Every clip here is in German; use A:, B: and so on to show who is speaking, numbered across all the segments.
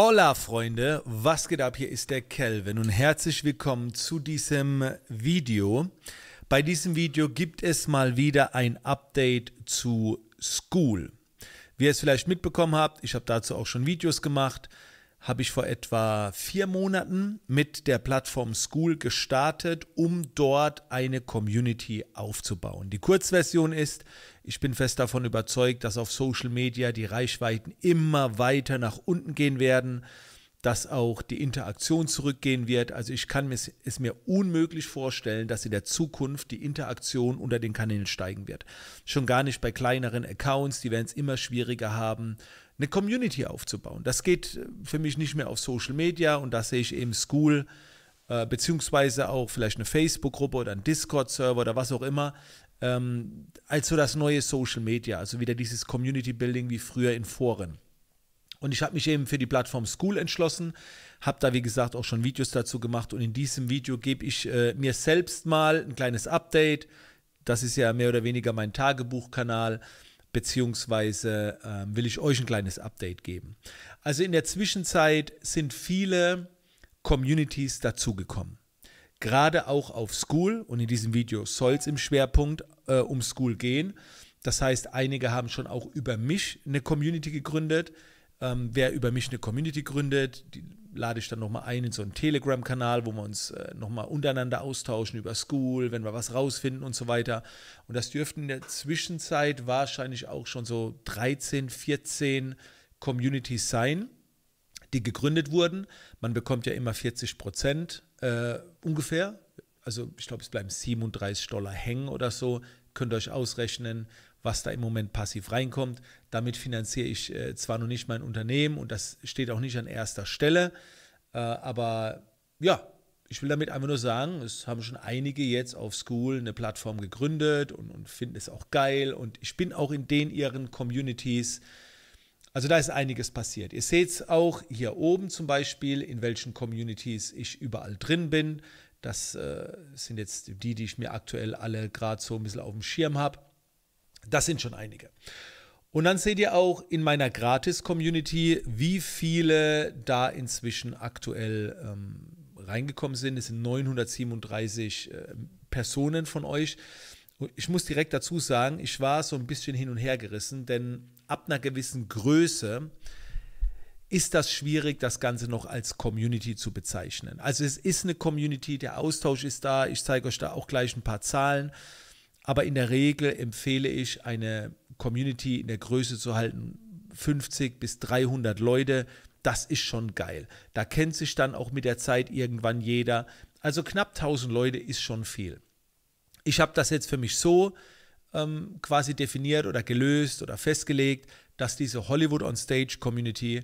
A: Hola Freunde, was geht ab? Hier ist der Kelvin und herzlich willkommen zu diesem Video. Bei diesem Video gibt es mal wieder ein Update zu School. Wie ihr es vielleicht mitbekommen habt, ich habe dazu auch schon Videos gemacht habe ich vor etwa vier Monaten mit der Plattform School gestartet, um dort eine Community aufzubauen. Die Kurzversion ist, ich bin fest davon überzeugt, dass auf Social Media die Reichweiten immer weiter nach unten gehen werden, dass auch die Interaktion zurückgehen wird. Also ich kann es mir unmöglich vorstellen, dass in der Zukunft die Interaktion unter den Kanälen steigen wird. Schon gar nicht bei kleineren Accounts, die werden es immer schwieriger haben eine Community aufzubauen. Das geht äh, für mich nicht mehr auf Social Media und da sehe ich eben School äh, beziehungsweise auch vielleicht eine Facebook-Gruppe oder einen Discord-Server oder was auch immer ähm, als so das neue Social Media, also wieder dieses Community-Building wie früher in Foren. Und ich habe mich eben für die Plattform School entschlossen, habe da wie gesagt auch schon Videos dazu gemacht und in diesem Video gebe ich äh, mir selbst mal ein kleines Update. Das ist ja mehr oder weniger mein Tagebuchkanal. kanal beziehungsweise ähm, will ich euch ein kleines Update geben. Also in der Zwischenzeit sind viele Communities dazugekommen. Gerade auch auf School und in diesem Video soll es im Schwerpunkt äh, um School gehen. Das heißt, einige haben schon auch über mich eine Community gegründet. Ähm, wer über mich eine Community gründet, die lade ich dann nochmal ein in so einen Telegram-Kanal, wo wir uns äh, nochmal untereinander austauschen über School, wenn wir was rausfinden und so weiter. Und das dürften in der Zwischenzeit wahrscheinlich auch schon so 13, 14 Communities sein, die gegründet wurden. Man bekommt ja immer 40 Prozent äh, ungefähr. Also ich glaube, es bleiben 37 Dollar hängen oder so. Könnt ihr euch ausrechnen, was da im Moment passiv reinkommt. Damit finanziere ich äh, zwar noch nicht mein Unternehmen und das steht auch nicht an erster Stelle, äh, aber ja, ich will damit einfach nur sagen, es haben schon einige jetzt auf School eine Plattform gegründet und, und finden es auch geil und ich bin auch in den ihren Communities. Also da ist einiges passiert. Ihr seht es auch hier oben zum Beispiel, in welchen Communities ich überall drin bin. Das äh, sind jetzt die, die ich mir aktuell alle gerade so ein bisschen auf dem Schirm habe. Das sind schon einige. Und dann seht ihr auch in meiner Gratis-Community, wie viele da inzwischen aktuell ähm, reingekommen sind. Es sind 937 äh, Personen von euch. Ich muss direkt dazu sagen, ich war so ein bisschen hin und her gerissen, denn ab einer gewissen Größe ist das schwierig, das Ganze noch als Community zu bezeichnen. Also es ist eine Community, der Austausch ist da. Ich zeige euch da auch gleich ein paar Zahlen. Aber in der Regel empfehle ich, eine Community in der Größe zu halten, 50 bis 300 Leute. Das ist schon geil. Da kennt sich dann auch mit der Zeit irgendwann jeder. Also knapp 1000 Leute ist schon viel. Ich habe das jetzt für mich so ähm, quasi definiert oder gelöst oder festgelegt, dass diese Hollywood on Stage Community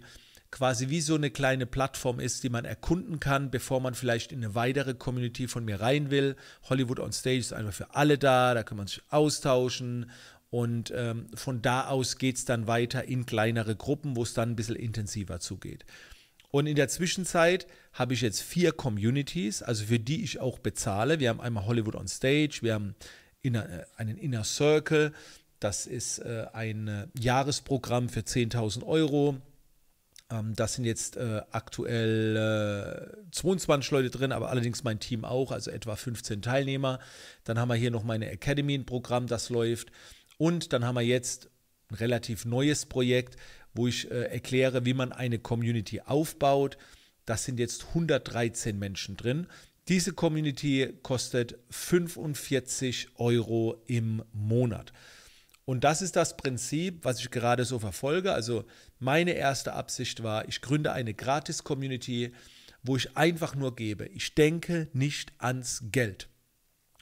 A: quasi wie so eine kleine Plattform ist, die man erkunden kann, bevor man vielleicht in eine weitere Community von mir rein will. Hollywood on Stage ist einfach für alle da, da kann man sich austauschen und ähm, von da aus geht es dann weiter in kleinere Gruppen, wo es dann ein bisschen intensiver zugeht. Und in der Zwischenzeit habe ich jetzt vier Communities, also für die ich auch bezahle. Wir haben einmal Hollywood on Stage, wir haben inner, äh, einen Inner Circle, das ist äh, ein äh, Jahresprogramm für 10.000 Euro. Ähm, das sind jetzt äh, aktuell äh, 22 Leute drin, aber allerdings mein Team auch, also etwa 15 Teilnehmer. Dann haben wir hier noch meine Academy, ein Programm, das läuft. Und dann haben wir jetzt ein relativ neues Projekt, wo ich äh, erkläre, wie man eine Community aufbaut. Das sind jetzt 113 Menschen drin. Diese Community kostet 45 Euro im Monat. Und das ist das Prinzip, was ich gerade so verfolge. Also meine erste Absicht war, ich gründe eine Gratis-Community, wo ich einfach nur gebe. Ich denke nicht ans Geld.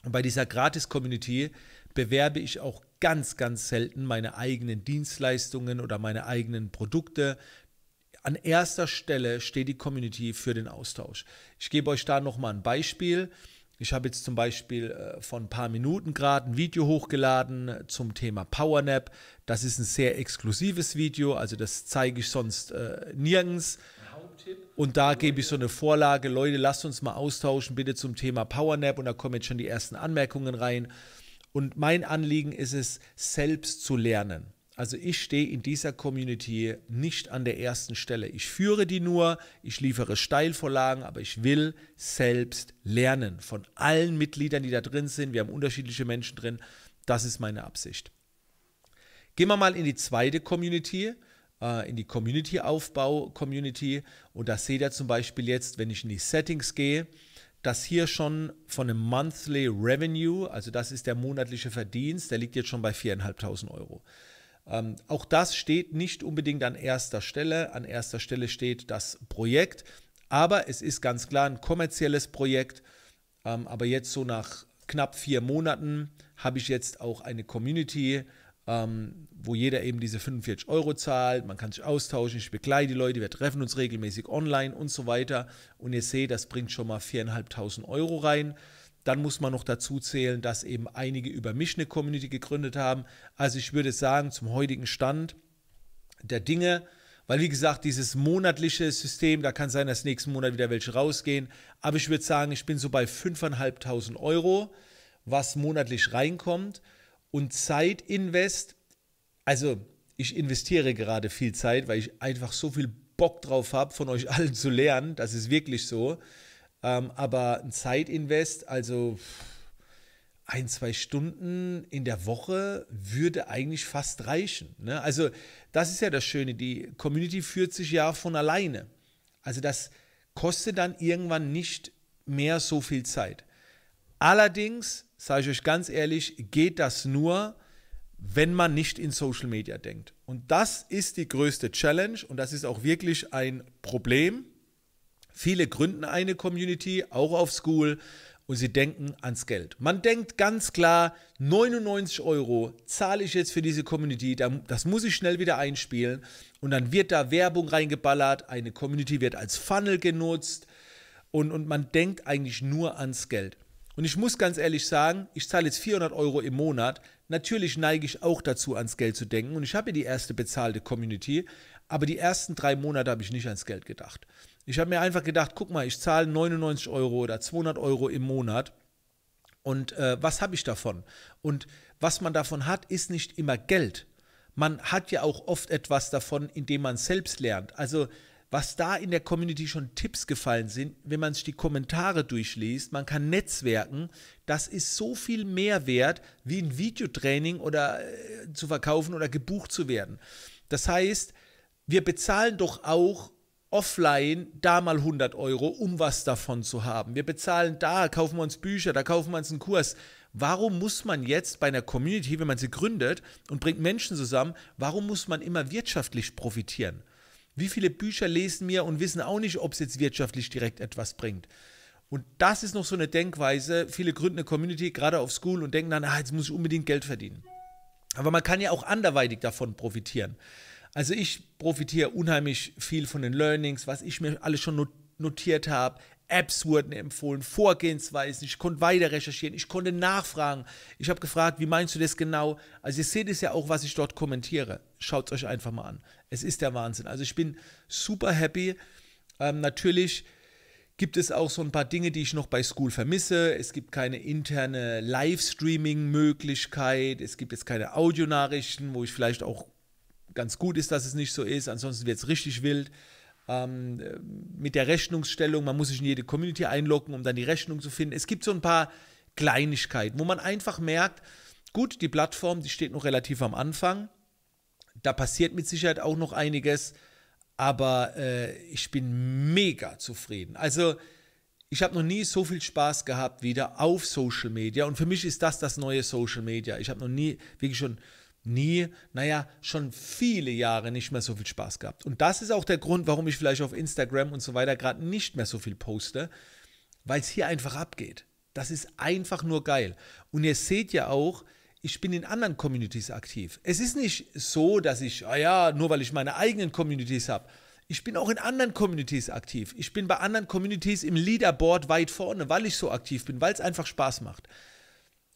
A: Und bei dieser Gratis-Community bewerbe ich auch ganz, ganz selten meine eigenen Dienstleistungen oder meine eigenen Produkte. An erster Stelle steht die Community für den Austausch. Ich gebe euch da nochmal ein Beispiel. Ich habe jetzt zum Beispiel äh, vor ein paar Minuten gerade ein Video hochgeladen zum Thema PowerNap. Das ist ein sehr exklusives Video, also das zeige ich sonst äh, nirgends. Und da gebe ich so eine Vorlage, Leute, lasst uns mal austauschen bitte zum Thema PowerNap und da kommen jetzt schon die ersten Anmerkungen rein. Und mein Anliegen ist es, selbst zu lernen. Also ich stehe in dieser Community nicht an der ersten Stelle. Ich führe die nur, ich liefere Steilvorlagen, aber ich will selbst lernen von allen Mitgliedern, die da drin sind. Wir haben unterschiedliche Menschen drin. Das ist meine Absicht. Gehen wir mal in die zweite Community, äh, in die Community-Aufbau-Community. Und da seht ihr zum Beispiel jetzt, wenn ich in die Settings gehe, dass hier schon von einem Monthly Revenue, also das ist der monatliche Verdienst, der liegt jetzt schon bei 4.500 Euro. Ähm, auch das steht nicht unbedingt an erster Stelle. An erster Stelle steht das Projekt, aber es ist ganz klar ein kommerzielles Projekt. Ähm, aber jetzt so nach knapp vier Monaten habe ich jetzt auch eine Community, ähm, wo jeder eben diese 45 Euro zahlt. Man kann sich austauschen, ich begleite die Leute, wir treffen uns regelmäßig online und so weiter. Und ihr seht, das bringt schon mal 4.500 Euro rein. Dann muss man noch dazu zählen, dass eben einige über mich eine Community gegründet haben. Also ich würde sagen, zum heutigen Stand der Dinge, weil wie gesagt, dieses monatliche System, da kann sein, dass nächsten Monat wieder welche rausgehen. Aber ich würde sagen, ich bin so bei 5.500 Euro, was monatlich reinkommt. Und Zeitinvest, also ich investiere gerade viel Zeit, weil ich einfach so viel Bock drauf habe, von euch allen zu lernen. Das ist wirklich so. Ähm, aber ein Zeitinvest, also ein, zwei Stunden in der Woche würde eigentlich fast reichen. Ne? Also das ist ja das Schöne, die Community führt sich ja von alleine. Also das kostet dann irgendwann nicht mehr so viel Zeit. Allerdings, sage ich euch ganz ehrlich, geht das nur, wenn man nicht in Social Media denkt. Und das ist die größte Challenge und das ist auch wirklich ein Problem, Viele gründen eine Community, auch auf School, und sie denken ans Geld. Man denkt ganz klar, 99 Euro zahle ich jetzt für diese Community, das muss ich schnell wieder einspielen und dann wird da Werbung reingeballert, eine Community wird als Funnel genutzt und, und man denkt eigentlich nur ans Geld. Und ich muss ganz ehrlich sagen, ich zahle jetzt 400 Euro im Monat. Natürlich neige ich auch dazu, ans Geld zu denken. Und ich habe die erste bezahlte Community, aber die ersten drei Monate habe ich nicht ans Geld gedacht. Ich habe mir einfach gedacht, guck mal, ich zahle 99 Euro oder 200 Euro im Monat. Und äh, was habe ich davon? Und was man davon hat, ist nicht immer Geld. Man hat ja auch oft etwas davon, indem man selbst lernt. Also was da in der Community schon Tipps gefallen sind, wenn man sich die Kommentare durchliest, man kann netzwerken, das ist so viel mehr wert, wie ein Videotraining oder äh, zu verkaufen oder gebucht zu werden. Das heißt, wir bezahlen doch auch offline da mal 100 Euro, um was davon zu haben. Wir bezahlen da, kaufen wir uns Bücher, da kaufen wir uns einen Kurs. Warum muss man jetzt bei einer Community, wenn man sie gründet und bringt Menschen zusammen, warum muss man immer wirtschaftlich profitieren? Wie viele Bücher lesen wir und wissen auch nicht, ob es jetzt wirtschaftlich direkt etwas bringt? Und das ist noch so eine Denkweise. Viele gründen eine Community, gerade auf School, und denken dann, ah, jetzt muss ich unbedingt Geld verdienen. Aber man kann ja auch anderweitig davon profitieren. Also ich profitiere unheimlich viel von den Learnings, was ich mir alles schon notiert habe. Apps wurden empfohlen, Vorgehensweisen, ich konnte weiter recherchieren, ich konnte nachfragen. Ich habe gefragt, wie meinst du das genau? Also ihr seht es ja auch, was ich dort kommentiere. Schaut es euch einfach mal an. Es ist der Wahnsinn. Also ich bin super happy. Ähm, natürlich gibt es auch so ein paar Dinge, die ich noch bei School vermisse. Es gibt keine interne Livestreaming-Möglichkeit. Es gibt jetzt keine Audionachrichten, wo ich vielleicht auch ganz gut ist, dass es nicht so ist, ansonsten wird es richtig wild. Ähm, äh, mit der Rechnungsstellung, man muss sich in jede Community einloggen, um dann die Rechnung zu finden. Es gibt so ein paar Kleinigkeiten, wo man einfach merkt, gut, die Plattform, die steht noch relativ am Anfang, da passiert mit Sicherheit auch noch einiges, aber äh, ich bin mega zufrieden. Also ich habe noch nie so viel Spaß gehabt wieder auf Social Media und für mich ist das das neue Social Media. Ich habe noch nie wirklich schon nie, naja, schon viele Jahre nicht mehr so viel Spaß gehabt. Und das ist auch der Grund, warum ich vielleicht auf Instagram und so weiter gerade nicht mehr so viel poste, weil es hier einfach abgeht. Das ist einfach nur geil. Und ihr seht ja auch, ich bin in anderen Communities aktiv. Es ist nicht so, dass ich, ah ja, nur weil ich meine eigenen Communities habe. Ich bin auch in anderen Communities aktiv. Ich bin bei anderen Communities im Leaderboard weit vorne, weil ich so aktiv bin, weil es einfach Spaß macht.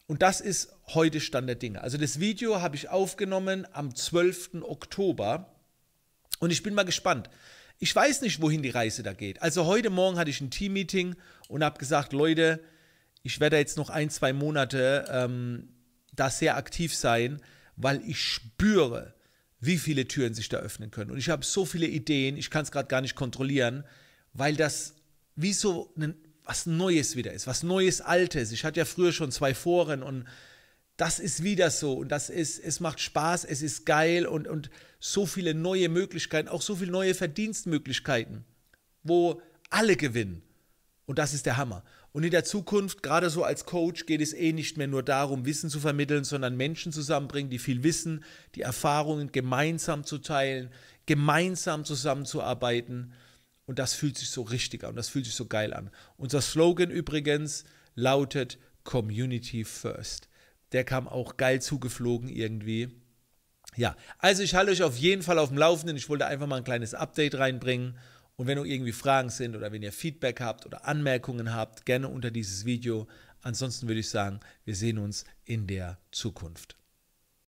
A: Und das ist heute Stand der Dinge. Also das Video habe ich aufgenommen am 12. Oktober und ich bin mal gespannt. Ich weiß nicht, wohin die Reise da geht. Also heute Morgen hatte ich ein Team-Meeting und habe gesagt, Leute, ich werde jetzt noch ein, zwei Monate ähm, da sehr aktiv sein, weil ich spüre, wie viele Türen sich da öffnen können. Und ich habe so viele Ideen, ich kann es gerade gar nicht kontrollieren, weil das wie so ein was Neues wieder ist, was Neues Altes. Ich hatte ja früher schon zwei Foren und das ist wieder so und das ist, es macht Spaß, es ist geil und, und so viele neue Möglichkeiten, auch so viele neue Verdienstmöglichkeiten, wo alle gewinnen. Und das ist der Hammer. Und in der Zukunft, gerade so als Coach, geht es eh nicht mehr nur darum, Wissen zu vermitteln, sondern Menschen zusammenbringen, die viel wissen, die Erfahrungen gemeinsam zu teilen, gemeinsam zusammenzuarbeiten. Und das fühlt sich so richtig an, das fühlt sich so geil an. Unser Slogan übrigens lautet Community First. Der kam auch geil zugeflogen irgendwie. Ja, also ich halte euch auf jeden Fall auf dem Laufenden. Ich wollte einfach mal ein kleines Update reinbringen. Und wenn noch irgendwie Fragen sind oder wenn ihr Feedback habt oder Anmerkungen habt, gerne unter dieses Video. Ansonsten würde ich sagen, wir sehen uns in der Zukunft.